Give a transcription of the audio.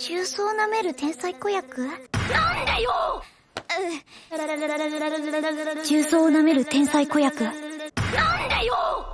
重曹舐める天才子役なんだよ重曹を舐める天才子役なんだよ